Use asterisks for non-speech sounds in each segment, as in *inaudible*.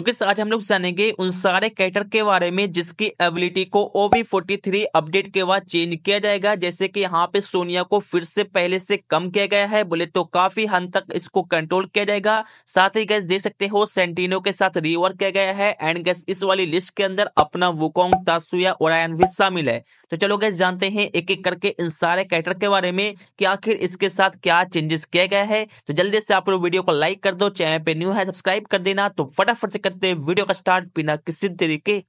क्योंकि आज हम लोग जानेंगे उन सारे कैटर के बारे में जिसकी एबिलिटी को ओवी फोर्टी थ्री अपडेट के बाद चेंज किया जाएगा जैसे कि यहाँ पे सोनिया को फिर से पहले से कम किया गया है बोले तो काफी हद तक इसको कंट्रोल किया जाएगा साथ ही गैस देख सकते हो सेंटिनो के साथ रिवर्क किया गया है एंड गैस इस वाली लिस्ट के अंदर अपना वुकोंग तासुया और भी शामिल है तो चलो गैस जानते हैं एक एक करके इन सारे कैटर के बारे में की आखिर इसके साथ क्या चेंजेस किया गया है तो जल्दी से आप लोग वीडियो को लाइक कर दो चैनल पे न्यू है सब्सक्राइब कर देना तो फटाफट से करते हैं वीडियो का स्टार्ट बिना किसी तरीके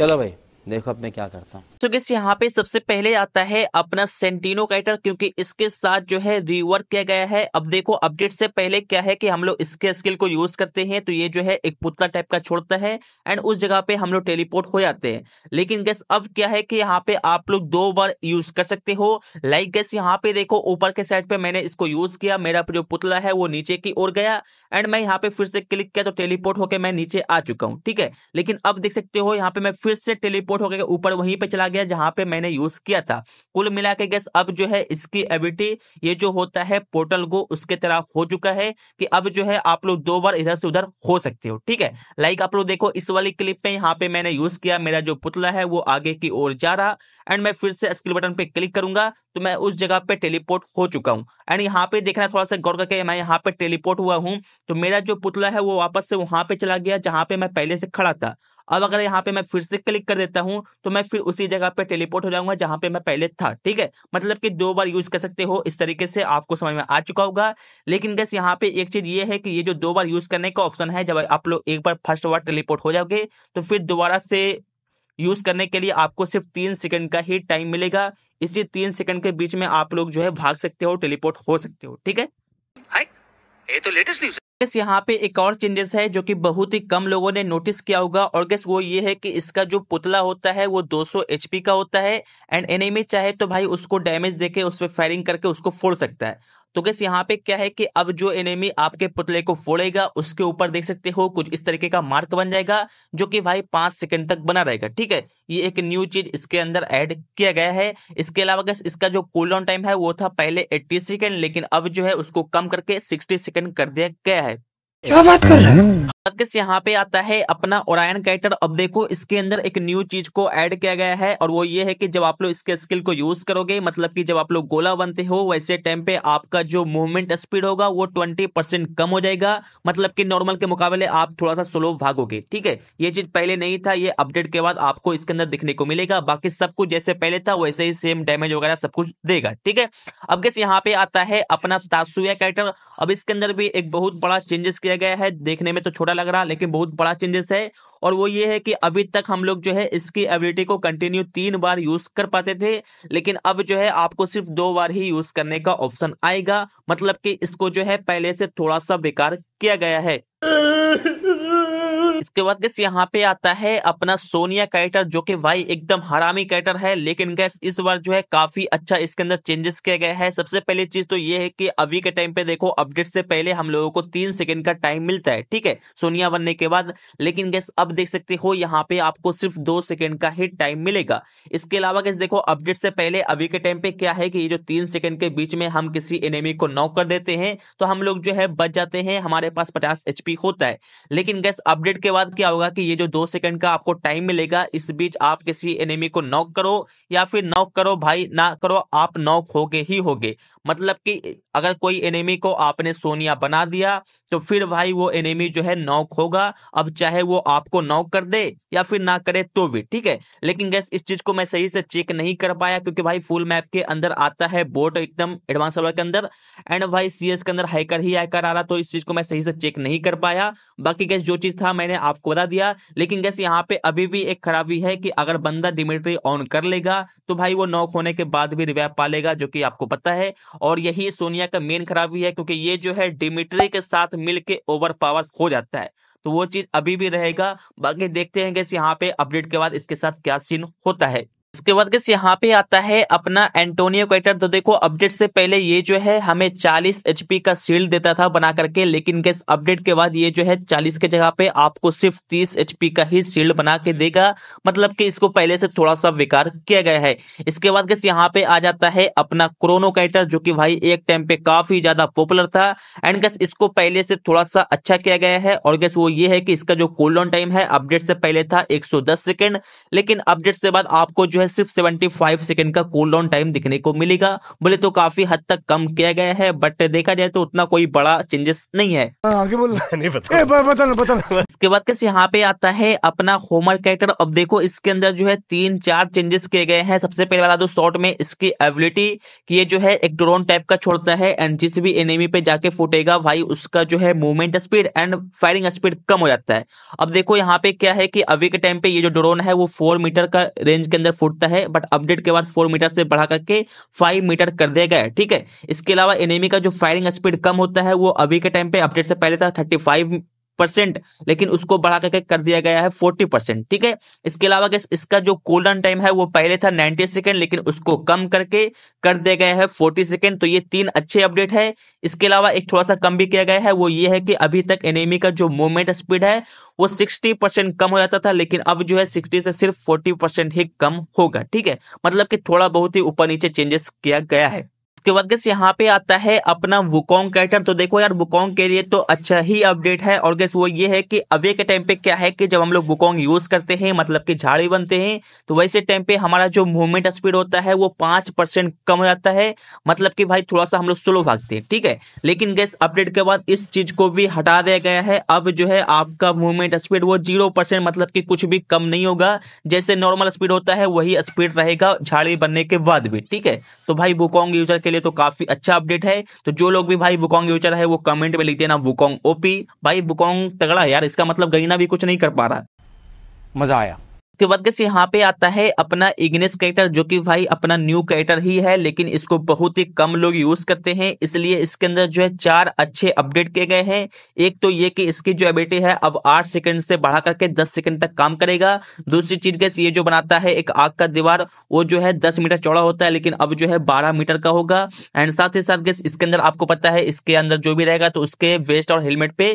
चलो भाई देखो अब मैं क्या करता हूँ तो किस यहाँ पे सबसे पहले आता है अपना सेंटिनो कैटर क्योंकि इसके साथ जो है रिवर्क किया गया है अब देखो अपडेट से पहले क्या है कि हम लोग इसके स्किल को यूज करते हैं तो ये जो है एक पुतला टाइप का छोड़ता है एंड उस जगह पे हम लोग टेलीपोर्ट हो जाते हैं लेकिन गैस अब क्या है कि यहाँ पे आप लोग दो बार यूज कर सकते हो लाइक गैस यहाँ पे देखो ऊपर के साइड पे मैंने इसको यूज किया मेरा जो पुतला है वो नीचे की ओर गया एंड मैं यहाँ पे फिर से क्लिक किया तो टेलीपोर्ट होकर मैं नीचे आ चुका हूँ ठीक है लेकिन अब देख सकते हो यहाँ पे मैं फिर से टेलीपोर्ट टेलीपोर्ट होकर ऊपर वहीं पे चला गया जहां पे मैंने यूज किया था कुल मिला के गैस अब जो है इसकी एबिटी ये जो होता है पोर्टल गो उसके तरह हो चुका है कि अब जो है आप लोग दो बार इधर से उधर हो सकते हो ठीक है लाइक आप लोग देखो इस वाली क्लिप पे यहाँ पे मैंने यूज किया मेरा जो पुतला है वो आगे की ओर जा रहा एंड मैं फिर से स्किल बटन पे क्लिक करूंगा तो मैं उस जगह पे टेलीपोर्ट हो चुका हूँ एंड यहाँ पे देखना थोड़ा सा गौर करके मैं यहाँ पे टेलीपोर्ट हुआ हूँ तो मेरा जो पुतला है वो वापस से वहां पे चला गया जहां पे मैं पहले से खड़ा था अब अगर यहाँ पे मैं फिर से क्लिक कर देता हूँ तो मैं फिर उसी जगह पे टेलीपोर्ट हो जाऊंगा जहाँ पे मैं पहले था ठीक है मतलब कि दो बार यूज कर सकते हो इस तरीके से आपको समझ में आ चुका होगा लेकिन गैस यहाँ पे एक चीज ये है कि ये जो दो बार यूज करने का ऑप्शन है जब आप लोग एक बार फर्स्ट बार टेलीपोर्ट हो जाओगे तो फिर दोबारा से यूज करने के लिए आपको सिर्फ तीन सेकंड का ही टाइम मिलेगा इसी तीन सेकंड के बीच में आप लोग जो है भाग सकते हो टेलीपोर्ट हो सकते हो ठीक है ये तो लेटेस्ट न्यूज गैस यहाँ पे एक और चेंजेस है जो कि बहुत ही कम लोगों ने नोटिस किया होगा और गैस वो ये है कि इसका जो पुतला होता है वो 200 एचपी का होता है एंड एनिमी चाहे तो भाई उसको डैमेज देके उस पर फायरिंग करके उसको फोड़ सकता है तो गैस यहाँ पे क्या है कि अब जो एनिमी आपके पुतले को फोड़ेगा उसके ऊपर देख सकते हो कुछ इस तरीके का मार्क बन जाएगा जो कि भाई पांच सेकंड तक बना रहेगा ठीक है ये एक न्यू चीज इसके अंदर ऐड किया गया है इसके अलावा गैस इसका जो कूल डाउन टाइम है वो था पहले एट्टी सेकेंड लेकिन अब जो है उसको कम करके सिक्सटी सेकेंड कर दिया गया है क्या बात कर रहे हैं यहाँ पे आता है अपना ओरायन कैटर अब देखो इसके अंदर एक न्यू चीज को ऐड किया गया है और वो ये है कि जब आप लोग इसके स्किल को यूज करोगे मतलब कि जब आप लोग गोला बनते हो वैसे टाइम पे आपका जो मूवमेंट स्पीड होगा वो ट्वेंटी परसेंट कम हो जाएगा मतलब कि नॉर्मल के मुकाबले आप थोड़ा सा स्लो भागोगे ठीक है ये चीज पहले नहीं था ये अपडेट के बाद आपको इसके अंदर दिखने को मिलेगा बाकी सब कुछ जैसे पहले था वैसे ही सेम डैमेज वगैरह सब कुछ देगा ठीक है अब किस यहाँ पे आता है अपना तासुया कैटर अब इसके अंदर भी एक बहुत बड़ा चेंजेस किया किया गया है देखने में तो छोटा लग रहा है लेकिन बहुत बड़ा चेंजेस है और वो ये है कि अभी तक हम लोग जो है इसकी एबिलिटी को कंटिन्यू तीन बार यूज कर पाते थे लेकिन अब जो है आपको सिर्फ दो बार ही यूज करने का ऑप्शन आएगा मतलब कि इसको जो है पहले से थोड़ा सा बेकार किया गया है इसके बाद गैस यहाँ पे आता है अपना सोनिया कैटर जो कि भाई एकदम हरामी कैटर है लेकिन गैस इस बार जो है काफी अच्छा इसके अंदर चेंजेस किया गया है सबसे पहली चीज तो ये है कि अभी के टाइम पे देखो अपडेट से पहले हम लोगों को तीन सेकंड का टाइम मिलता है ठीक है सोनिया बनने के बाद लेकिन गैस अब देख सकते हो यहाँ पे आपको सिर्फ दो सेकेंड का ही टाइम मिलेगा इसके अलावा गैस देखो अपडेट से पहले अभी के टाइम पे क्या है कि ये जो तीन सेकेंड के बीच में हम किसी एनिमी को नॉक कर देते हैं तो हम लोग जो है बच जाते हैं हमारे पास पचास एचपी होता है लेकिन गैस अपडेट के बाद क्या होगा कि ये जो दो सेकंड का आपको टाइम मिलेगा इस बीच आप किसी एनिमी को नॉक करो या फिर नॉक करो भाई ना करो आप नॉक होगे ही होगे मतलब कि अगर कोई एनिमी को आपने सोनिया बना दिया तो फिर भाई वो एनिमी जो है नॉक होगा अब चाहे वो आपको नॉक कर दे या फिर ना करे तो भी ठीक है लेकिन गैस इस चीज को मैं सही से चेक नहीं कर पाया क्योंकि भाई फुल मैप के अंदर आता है बोट एकदम एडवांस के अंदर एंड भाई सीएस के अंदर हैकर ही आकर आ रहा तो इस चीज को मैं सही से चेक नहीं कर पाया बाकी गैस जो चीज था मैंने आपको बता दिया लेकिन जैसे यहाँ पे अभी भी एक खराबी है कि अगर बंदा डिमिट्री ऑन कर लेगा तो भाई वो नॉक होने के बाद भी रिवाइव पा लेगा जो कि आपको पता है और यही सोनिया का मेन खराबी है क्योंकि ये जो है डिमिट्री के साथ मिलके ओवर पावर हो जाता है तो वो चीज अभी भी रहेगा बाकी देखते हैं कि यहाँ पे अपडेट के बाद इसके साथ क्या सीन होता है उसके बाद गैस यहाँ पे आता है अपना एंटोनियो कैटर तो देखो अपडेट से पहले ये जो है हमें 40 एच का शील्ड देता था बना करके लेकिन गैस अपडेट के बाद ये जो है 40 के जगह पे आपको सिर्फ 30 एच का ही शील्ड बना के देगा मतलब कि इसको पहले से थोड़ा सा विकार किया गया है इसके बाद गैस यहाँ पे आ जाता है अपना क्रोनो कैटर जो की भाई एक टाइम पे काफी ज्यादा पॉपुलर था एंड गैस इसको पहले से थोड़ा सा अच्छा किया गया है और गैस वो ये है कि इसका जो कोल्ड ऑन टाइम है अपडेट से पहले था एक सौ लेकिन अपडेट से बाद आपको जो है हमें सिर्फ 75 सेकंड का कूल डाउन टाइम दिखने को मिलेगा बोले तो काफी हद तक कम किया गया है बट देखा जाए तो उतना कोई बड़ा चेंजेस नहीं है हाँ, आगे बोल *laughs* नहीं पता बताना बताना उसके बाद कैसे यहाँ पे आता है अपना होमर कैरेक्टर अब देखो इसके अंदर जो है तीन चार चेंजेस किए गए हैं सबसे पहले बता दो शॉर्ट में इसकी एबिलिटी कि ये जो है एक ड्रोन टाइप का छोड़ता है एंड जिस भी एनिमी पे जाके फूटेगा भाई उसका जो है movement speed and firing speed कम हो जाता है अब देखो यहाँ पे क्या है कि अभी के टाइम पे ये जो ड्रोन है वो फोर मीटर का रेंज के अंदर फूट सकता है बट अपडेट के बाद फोर मीटर से बढ़ा करके फाइव मीटर कर दिया गया है ठीक है इसके अलावा एनिमी का जो फायरिंग स्पीड कम होता है वो अभी के टाइम पे अपडेट से पहले था थर्टी फाइव परसेंट लेकिन उसको बढ़ा करके कर दिया गया है फोर्टी परसेंट ठीक है इसके अलावा इसका जो कोल्डन टाइम है वो पहले था नाइनटी सेकेंड लेकिन उसको कम करके कर दिया गया है फोर्टी सेकेंड तो ये तीन अच्छे अपडेट है इसके अलावा एक थोड़ा सा कम भी किया गया है वो ये है कि अभी तक एनिमी का जो मूवमेंट स्पीड है वो सिक्सटी परसेंट कम हो जाता था लेकिन अब जो है सिक्सटी से सिर्फ फोर्टी परसेंट ही कम होगा ठीक है मतलब कि थोड़ा बहुत ही ऊपर नीचे चेंजेस किया गया है उसके बाद गैस यहाँ पे आता है अपना वुकोंग कैटर तो देखो यार वुकोंग के लिए तो अच्छा ही अपडेट है और गैस वो ये है कि अवे के टाइम पे क्या है कि जब हम लोग वुकोंग यूज करते हैं मतलब कि झाड़ी बनते हैं तो वैसे टाइम पे हमारा जो मूवमेंट स्पीड होता है वो पांच परसेंट कम हो जाता है मतलब कि भाई थोड़ा सा हम लोग स्लो भागते हैं ठीक है लेकिन गैस अपडेट के बाद इस चीज को भी हटा दिया गया है अब जो है आपका मूवमेंट स्पीड वो जीरो परसेंट मतलब कि कुछ भी कम नहीं होगा जैसे नॉर्मल स्पीड होता है वही स्पीड रहेगा झाड़ी बनने के बाद भी ठीक है तो भाई वुकोंग यूजर के लिए तो काफी अच्छा अपडेट है तो जो लोग भी भाई वुकोंग यूजर है वो कमेंट में लिख देना वुकोंग ओपी भाई वुकोंग तगड़ा है यार इसका मतलब गरीना भी कुछ नहीं कर पा रहा मजा आया उसके बाद कैसे यहाँ पे आता है अपना इग्नेस कैरेक्टर जो कि भाई अपना न्यू कैरेक्टर ही है लेकिन इसको बहुत ही कम लोग यूज करते हैं इसलिए इसके अंदर जो है चार अच्छे अपडेट किए गए हैं एक तो ये कि इसकी जो एबिलिटी है अब आठ सेकंड से बढ़ा करके दस सेकंड तक काम करेगा दूसरी चीज कैसे ये जो बनाता है एक आग का दीवार वो जो है दस मीटर चौड़ा होता है लेकिन अब जो है बारह मीटर का होगा एंड साथ ही साथ गैस इसके अंदर आपको पता है इसके अंदर जो भी रहेगा तो उसके वेस्ट और हेलमेट पे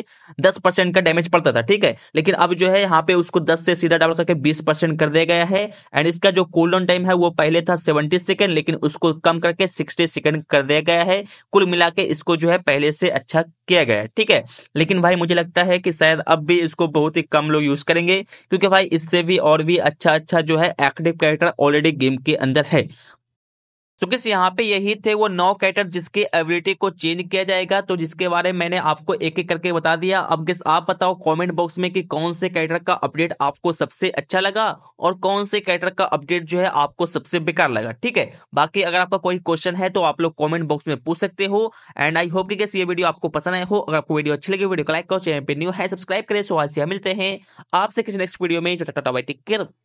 दस का डैमेज पड़ता था ठीक है लेकिन अब जो है यहाँ पे उसको दस से सीधा डबल करके बीस परसेंट कर दिया गया है एंड इसका जो कूल डाउन टाइम है वो पहले था सेवेंटी सेकेंड लेकिन उसको कम करके सिक्सटी सेकेंड कर दिया गया है कुल मिला के इसको जो है पहले से अच्छा किया गया ठीक है लेकिन भाई मुझे लगता है कि शायद अब भी इसको बहुत ही कम लोग यूज करेंगे क्योंकि भाई इससे भी और भी अच्छा अच्छा जो है एक्टिव कैरेक्टर ऑलरेडी गेम के अंदर है तो किस यहाँ पे यही थे वो नौ कैटर जिसके एबिलिटी को चेंज किया जाएगा तो जिसके बारे में मैंने आपको एक एक करके बता दिया अब किस आप बताओ कमेंट बॉक्स में कि कौन से कैटर का अपडेट आपको सबसे अच्छा लगा और कौन से कैटर का अपडेट जो है आपको सबसे बेकार लगा ठीक है बाकी अगर आपका कोई क्वेश्चन है तो आप लोग कॉमेंट बॉक्स में पूछ सकते हो एंड आई होप की ये वीडियो आपको पसंद आए हो अगर आपको वीडियो अच्छी लगी वीडियो को लाइक करो चैनल पर न्यू है सब्सक्राइब करें सो आज से मिलते हैं आपसे किसी नेक्स्ट वीडियो में